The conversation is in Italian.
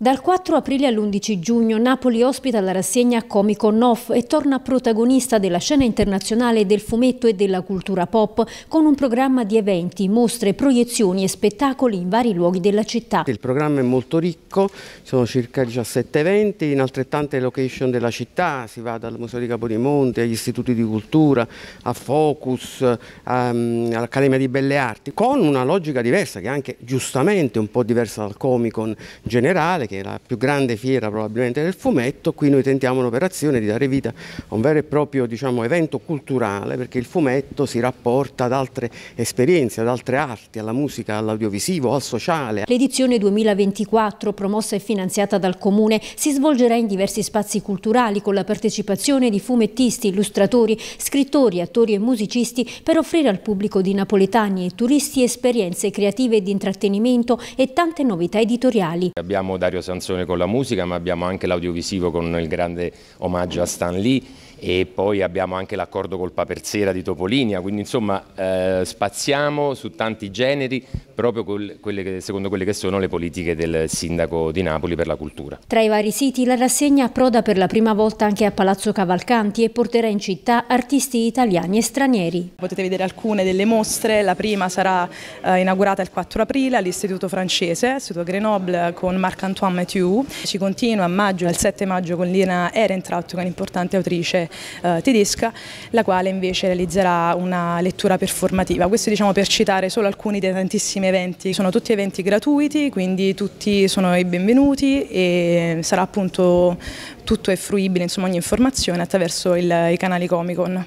Dal 4 aprile all'11 giugno Napoli ospita la rassegna Comic On Off e torna protagonista della scena internazionale del fumetto e della cultura pop con un programma di eventi, mostre, proiezioni e spettacoli in vari luoghi della città. Il programma è molto ricco, sono circa 17 eventi in altrettante location della città, si va dal Museo di Capodimonte agli istituti di cultura, a Focus, ehm, all'Accademia di Belle Arti, con una logica diversa che è anche giustamente un po' diversa dal Comic Con generale che è la più grande fiera probabilmente del fumetto, qui noi tentiamo un'operazione di dare vita a un vero e proprio diciamo, evento culturale perché il fumetto si rapporta ad altre esperienze, ad altre arti, alla musica, all'audiovisivo, al sociale. L'edizione 2024, promossa e finanziata dal Comune, si svolgerà in diversi spazi culturali con la partecipazione di fumettisti, illustratori, scrittori, attori e musicisti per offrire al pubblico di napoletani e turisti esperienze creative di intrattenimento e tante novità editoriali. Abbiamo Dario Fabio Sanzone con la musica, ma abbiamo anche l'audiovisivo con il grande omaggio a Stan Lee e poi abbiamo anche l'accordo col Papersera di Topolinia, quindi insomma eh, spaziamo su tanti generi proprio quelle che, secondo quelle che sono le politiche del sindaco di Napoli per la cultura. Tra i vari siti la rassegna approda per la prima volta anche a Palazzo Cavalcanti e porterà in città artisti italiani e stranieri. Potete vedere alcune delle mostre, la prima sarà eh, inaugurata il 4 aprile all'Istituto francese, Istituto Grenoble con Marc Antoine come2, si continua a maggio, al 7 maggio con Lina Ehrentraut, che è un'importante autrice eh, tedesca, la quale invece realizzerà una lettura performativa. Questo diciamo per citare solo alcuni dei tantissimi eventi, sono tutti eventi gratuiti, quindi tutti sono i benvenuti e sarà appunto tutto è fruibile, insomma ogni informazione attraverso il, i canali Comicon.